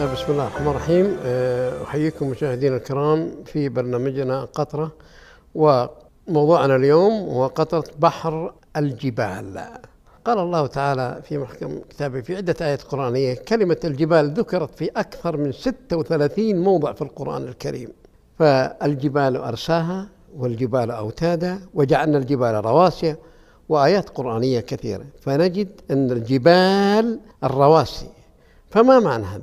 آه، بسم الله الرحمن الرحيم آه، أحييكم مشاهدينا الكرام في برنامجنا قطرة وموضوعنا اليوم هو قطرة بحر الجبال قال الله تعالى في محكم كتابه في عدة آيات قرآنية كلمة الجبال ذكرت في أكثر من 36 موضع في القرآن الكريم فالجبال أرساها والجبال أوتادا وجعلنا الجبال رواسي وآيات قرآنية كثيرة فنجد أن الجبال الرواسي فما معنى هذا؟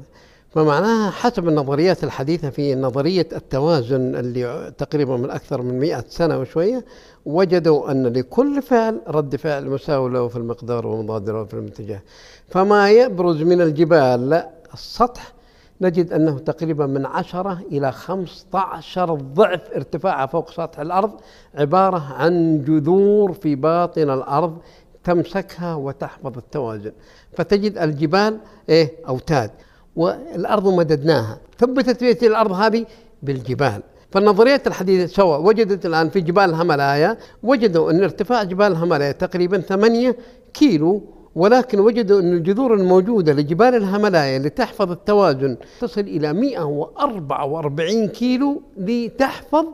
معناها حسب النظريات الحديثة في نظرية التوازن اللي تقريبا من أكثر من مئة سنة وشوية وجدوا أن لكل فعل رد فعل مساوي له في المقدار ومضاد له في الاتجاه فما يبرز من الجبال السطح نجد أنه تقريبا من عشرة إلى خمسة عشر ضعف ارتفاعها فوق سطح الأرض عبارة عن جذور في باطن الأرض تمسكها وتحفظ التوازن فتجد الجبال إيه أوتاد والأرض مددناها ثبتت بيت الأرض هذه بالجبال فالنظريات الحديثة سواء وجدت الآن في جبال الهملايا وجدوا أن ارتفاع جبال الهملايا تقريبا 8 كيلو ولكن وجدوا أن الجذور الموجودة لجبال الهملايا لتحفظ التوازن تصل إلى 144 كيلو لتحفظ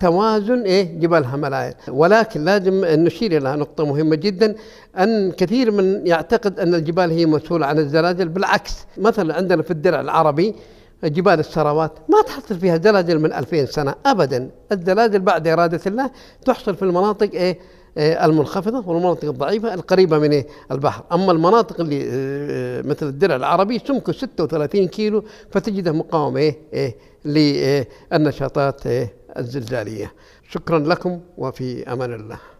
توازن إيه جبال هملايا ولكن لازم نشير إلى نقطة مهمة جدا أن كثير من يعتقد أن الجبال هي مسؤولة عن الزلازل بالعكس مثلا عندنا في الدرع العربي جبال السروات ما تحصل فيها زلازل من 2000 سنة أبدا الزلازل بعد إرادة الله تحصل في المناطق إيه, إيه، المنخفضة والمناطق الضعيفة القريبة من إيه، البحر أما المناطق اللي إيه، مثل الدرع العربي سمكه 36 كيلو فتجده مقاومة إيه إيه للنشاطات إيه الزلزالية شكرا لكم وفي أمان الله